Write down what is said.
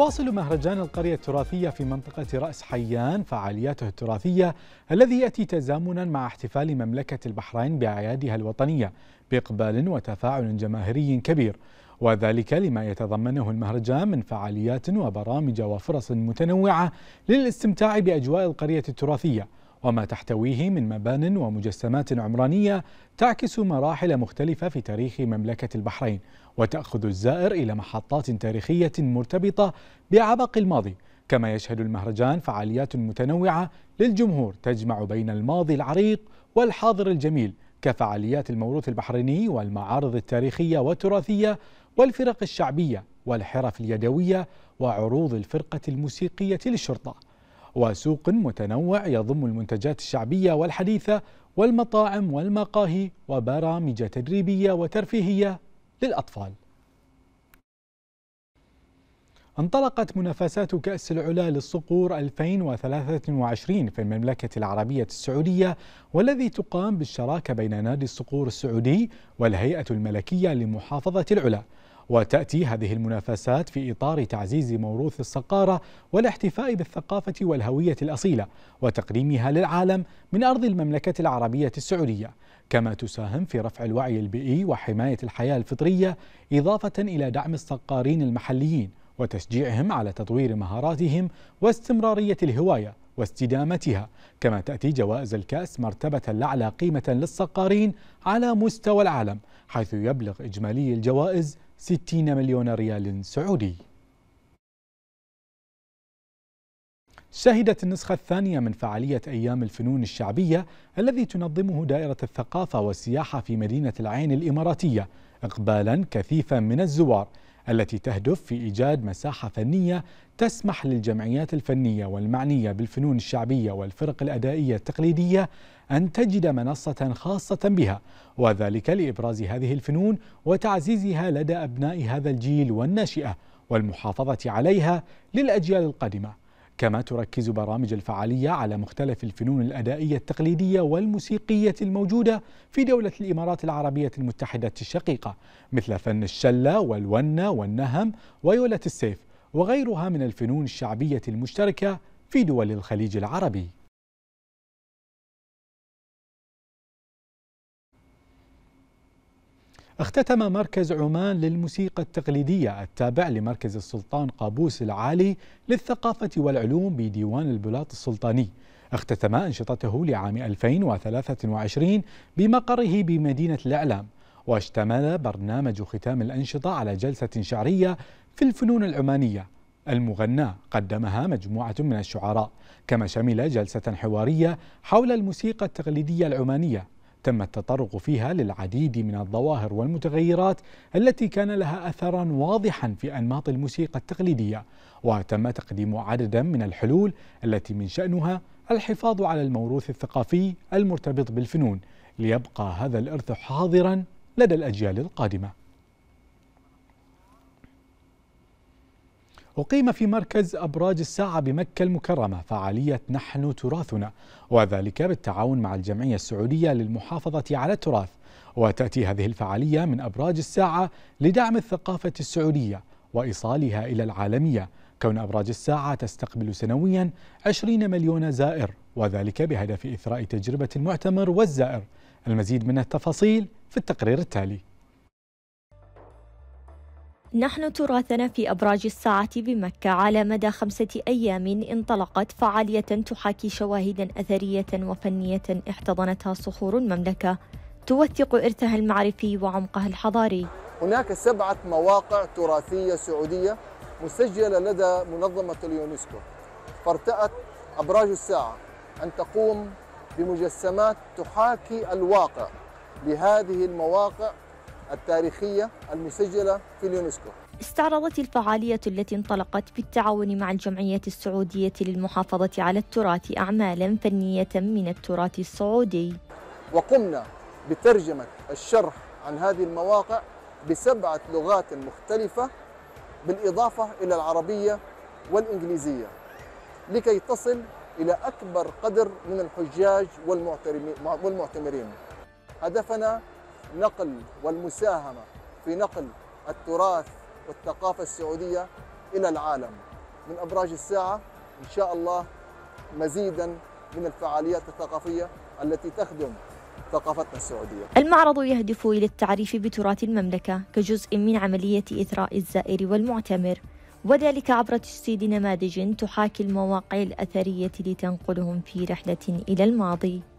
يواصل مهرجان القرية التراثية في منطقة رأس حيان فعالياته التراثية الذي يأتي تزامنا مع احتفال مملكة البحرين بأعيادها الوطنية بإقبال وتفاعل جماهيري كبير وذلك لما يتضمنه المهرجان من فعاليات وبرامج وفرص متنوعة للاستمتاع بأجواء القرية التراثية وما تحتويه من مبان ومجسمات عمرانية تعكس مراحل مختلفة في تاريخ مملكة البحرين وتأخذ الزائر إلى محطات تاريخية مرتبطة بعبق الماضي كما يشهد المهرجان فعاليات متنوعة للجمهور تجمع بين الماضي العريق والحاضر الجميل كفعاليات الموروث البحريني والمعارض التاريخية والتراثية والفرق الشعبية والحرف اليدوية وعروض الفرقة الموسيقية للشرطة وسوق متنوع يضم المنتجات الشعبية والحديثة والمطاعم والمقاهي وبرامج تدريبية وترفيهية للأطفال انطلقت منافسات كأس العلا للصقور 2023 في المملكة العربية السعودية والذي تقام بالشراكة بين نادي الصقور السعودي والهيئة الملكية لمحافظة العلا وتأتي هذه المنافسات في إطار تعزيز موروث السقارة والاحتفاء بالثقافة والهوية الأصيلة وتقديمها للعالم من أرض المملكة العربية السعودية كما تساهم في رفع الوعي البيئي وحماية الحياة الفطرية إضافة إلى دعم السقارين المحليين وتشجيعهم على تطوير مهاراتهم واستمرارية الهواية واستدامتها كما تأتي جوائز الكأس مرتبة الأعلى قيمة للسقارين على مستوى العالم حيث يبلغ إجمالي الجوائز 60 مليون ريال سعودي شهدت النسخة الثانية من فعالية أيام الفنون الشعبية الذي تنظمه دائرة الثقافة والسياحة في مدينة العين الإماراتية إقبالا كثيفا من الزوار التي تهدف في إيجاد مساحة فنية تسمح للجمعيات الفنية والمعنية بالفنون الشعبية والفرق الأدائية التقليدية أن تجد منصة خاصة بها وذلك لإبراز هذه الفنون وتعزيزها لدى أبناء هذا الجيل والناشئة والمحافظة عليها للأجيال القادمة كما تركز برامج الفعالية على مختلف الفنون الأدائية التقليدية والموسيقية الموجودة في دولة الإمارات العربية المتحدة الشقيقة مثل فن الشلة والونة والنهم ويولة السيف وغيرها من الفنون الشعبية المشتركة في دول الخليج العربي اختتم مركز عمان للموسيقى التقليدية التابع لمركز السلطان قابوس العالي للثقافة والعلوم بديوان البلاط السلطاني اختتم أنشطته لعام 2023 بمقره بمدينة الإعلام واشتمل برنامج ختام الأنشطة على جلسة شعرية في الفنون العمانية المغناة قدمها مجموعة من الشعراء كما شمل جلسة حوارية حول الموسيقى التقليدية العمانية تم التطرق فيها للعديد من الظواهر والمتغيرات التي كان لها اثرا واضحا في انماط الموسيقى التقليديه وتم تقديم عددا من الحلول التي من شانها الحفاظ على الموروث الثقافي المرتبط بالفنون ليبقى هذا الارث حاضرا لدى الاجيال القادمه أقيم في مركز أبراج الساعة بمكة المكرمة فعالية نحن تراثنا وذلك بالتعاون مع الجمعية السعودية للمحافظة على التراث وتأتي هذه الفعالية من أبراج الساعة لدعم الثقافة السعودية وإيصالها إلى العالمية كون أبراج الساعة تستقبل سنويا 20 مليون زائر وذلك بهدف إثراء تجربة المعتمر والزائر المزيد من التفاصيل في التقرير التالي نحن تراثنا في أبراج الساعة بمكة على مدى خمسة أيام انطلقت فعالية تحاكي شواهدا أثرية وفنية احتضنتها صخور المملكة توثق إرثها المعرفي وعمقها الحضاري هناك سبعة مواقع تراثية سعودية مسجلة لدى منظمة اليونسكو فارتأت أبراج الساعة أن تقوم بمجسمات تحاكي الواقع لهذه المواقع التاريخية المسجلة في اليونسكو استعرضت الفعالية التي انطلقت بالتعاون مع الجمعية السعودية للمحافظة على التراث أعمالا فنية من التراث السعودي وقمنا بترجمة الشرح عن هذه المواقع بسبعة لغات مختلفة بالإضافة إلى العربية والإنجليزية لكي تصل إلى أكبر قدر من الحجاج والمعتمرين هدفنا نقل والمساهمة في نقل التراث والثقافة السعودية إلى العالم من أبراج الساعة إن شاء الله مزيدا من الفعاليات الثقافية التي تخدم ثقافتنا السعودية المعرض يهدف إلى التعريف بتراث المملكة كجزء من عملية إثراء الزائر والمعتمر وذلك عبر تجسيد نماذج تحاكي المواقع الأثرية لتنقلهم في رحلة إلى الماضي